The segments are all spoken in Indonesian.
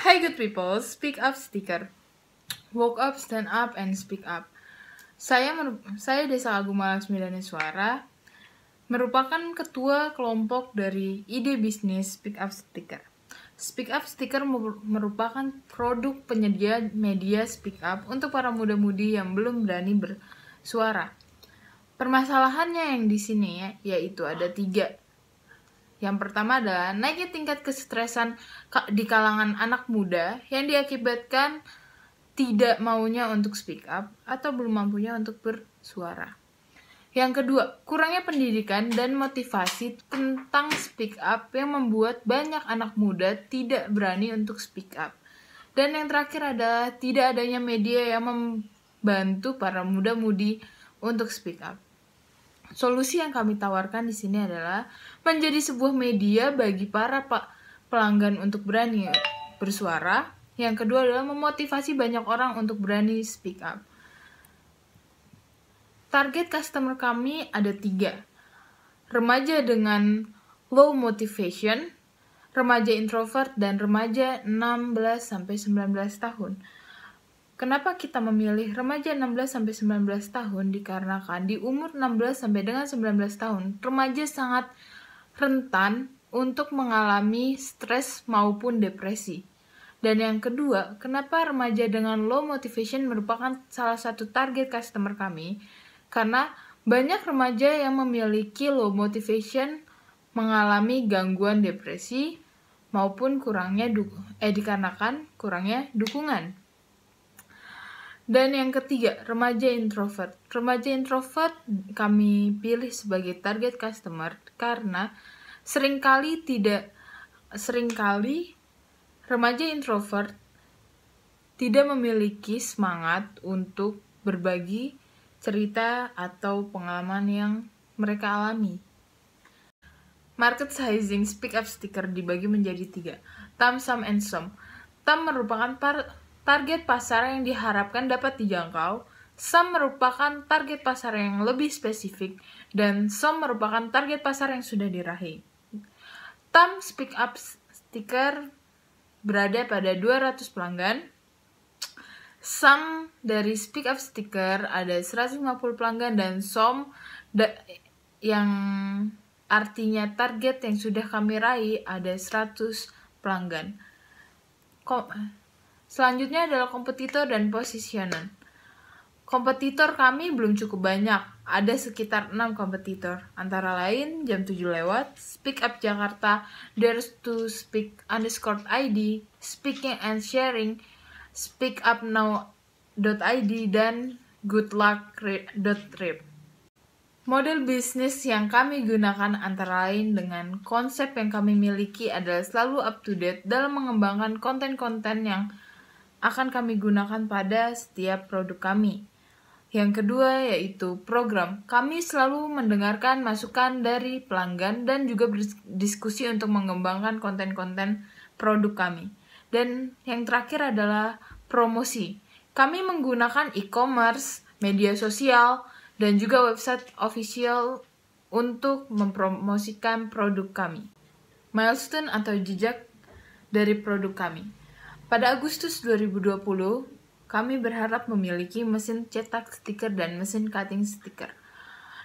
Hi good people, speak up sticker. Woke up, stand up, and speak up. Saya, saya Desa Agung Sembilan suara merupakan ketua kelompok dari ide bisnis Speak Up Sticker. Speak Up Sticker merupakan produk penyedia media Speak Up untuk para muda-mudi yang belum berani bersuara. Permasalahannya yang di sini ya, yaitu ada tiga. Yang pertama adalah naiknya tingkat kestresan di kalangan anak muda yang diakibatkan tidak maunya untuk speak up atau belum mampunya untuk bersuara. Yang kedua, kurangnya pendidikan dan motivasi tentang speak up yang membuat banyak anak muda tidak berani untuk speak up. Dan yang terakhir adalah tidak adanya media yang membantu para muda-mudi untuk speak up. Solusi yang kami tawarkan di sini adalah menjadi sebuah media bagi para pelanggan untuk berani bersuara. Yang kedua adalah memotivasi banyak orang untuk berani speak up. Target customer kami ada tiga. Remaja dengan low motivation, remaja introvert, dan remaja 16-19 tahun. Kenapa kita memilih remaja 16 19 tahun? Dikarenakan di umur 16 sampai dengan 19 tahun, remaja sangat rentan untuk mengalami stres maupun depresi. Dan yang kedua, kenapa remaja dengan low motivation merupakan salah satu target customer kami? Karena banyak remaja yang memiliki low motivation mengalami gangguan depresi maupun kurangnya eh dikarenakan kurangnya dukungan. Dan yang ketiga, remaja introvert. Remaja introvert kami pilih sebagai target customer karena seringkali tidak seringkali remaja introvert tidak memiliki semangat untuk berbagi cerita atau pengalaman yang mereka alami. Market sizing speak up sticker dibagi menjadi tiga, tam, sum, and sum. Tam merupakan part target pasar yang diharapkan dapat dijangkau, some merupakan target pasar yang lebih spesifik, dan SOM merupakan target pasar yang sudah diraih. TAM Speak Up Sticker berada pada 200 pelanggan, some dari Speak Up Sticker ada 150 pelanggan dan SOM yang artinya target yang sudah kami raih ada 100 pelanggan. Selanjutnya adalah kompetitor dan positioning. Kompetitor kami belum cukup banyak, ada sekitar 6 kompetitor, antara lain Jam 7 Lewat, Speak Up Jakarta, There's to Speak underscore ID, Speaking and Sharing, Speak Up Now .id dan Good Luck Trip. Model bisnis yang kami gunakan antara lain dengan konsep yang kami miliki adalah selalu up to date dalam mengembangkan konten-konten yang akan kami gunakan pada setiap produk kami. Yang kedua yaitu program. Kami selalu mendengarkan masukan dari pelanggan dan juga berdiskusi untuk mengembangkan konten-konten produk kami. Dan yang terakhir adalah promosi. Kami menggunakan e-commerce, media sosial, dan juga website official untuk mempromosikan produk kami. Milestone atau jejak dari produk kami. Pada Agustus 2020, kami berharap memiliki mesin cetak stiker dan mesin cutting stiker.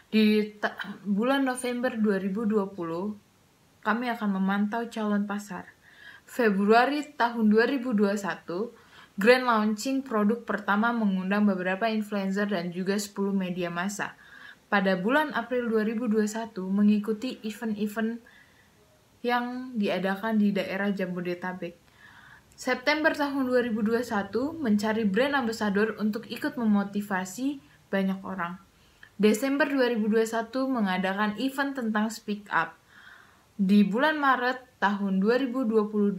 Di bulan November 2020, kami akan memantau calon pasar. Februari tahun 2021, grand launching produk pertama mengundang beberapa influencer dan juga 10 media massa. Pada bulan April 2021, mengikuti event-event yang diadakan di daerah Jabodetabek. September tahun 2021 mencari brand ambassador untuk ikut memotivasi banyak orang. Desember 2021 mengadakan event tentang Speak Up. Di bulan Maret tahun 2022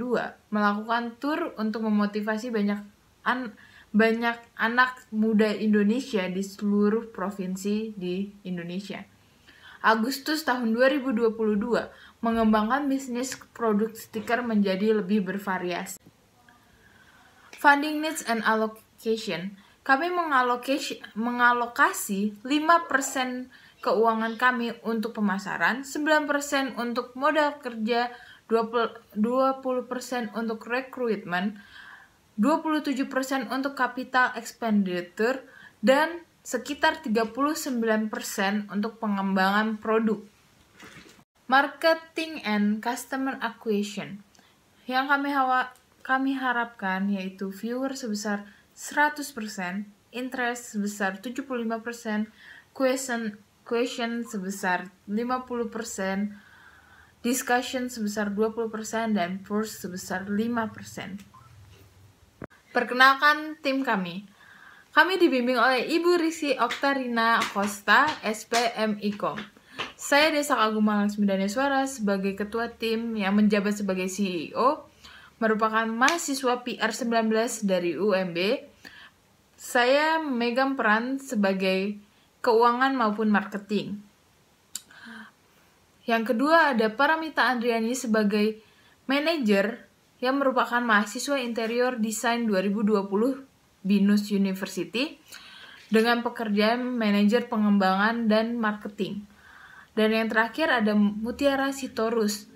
melakukan tur untuk memotivasi banyak an banyak anak muda Indonesia di seluruh provinsi di Indonesia. Agustus tahun 2022 mengembangkan bisnis produk stiker menjadi lebih bervariasi. Funding needs and allocation. Kami mengalokasi, mengalokasi 5% keuangan kami untuk pemasaran, 9% untuk modal kerja, 20%, 20 untuk recruitment, 27% untuk capital expenditure, dan sekitar 39% untuk pengembangan produk. Marketing and customer acquisition. Yang kami kami harapkan yaitu viewer sebesar 100%, interest sebesar 75%, question question sebesar 50%, discussion sebesar 20%, dan post sebesar 5%. Perkenalkan tim kami. Kami dibimbing oleh Ibu Risi Oktarina Costa, spmikom Saya Desa Agung Malasmi suara sebagai ketua tim yang menjabat sebagai CEO merupakan mahasiswa PR19 dari UMB. Saya memegang peran sebagai keuangan maupun marketing. Yang kedua ada Paramita Andriani sebagai manajer yang merupakan mahasiswa interior desain 2020 BINUS University dengan pekerjaan manajer pengembangan dan marketing. Dan yang terakhir ada Mutiara Sitorus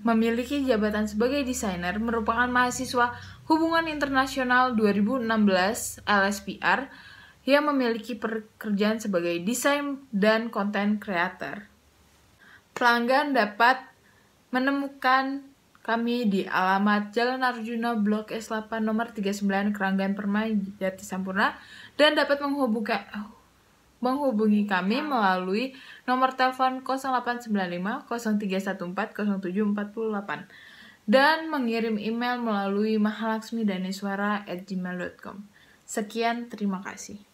memiliki jabatan sebagai desainer merupakan mahasiswa Hubungan Internasional 2016 LSPR yang memiliki pekerjaan sebagai desain dan konten creator. Pelanggan dapat menemukan kami di alamat Jalan Arjuna Blok S8 nomor 39 Keranggan Permai Jati Sampurna dan dapat menghubungkan menghubungi kami iya. melalui nomor telepon 0895 0314 0748 dan mengirim email melalui mahalaksmidaneswara@gmail.com. Sekian, terima kasih.